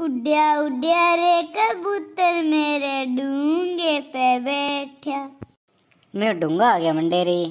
उड्या उड्या रे कबूतर मेरे डूंगे पे बैठा मैं डूंगा आ गया मंडेरी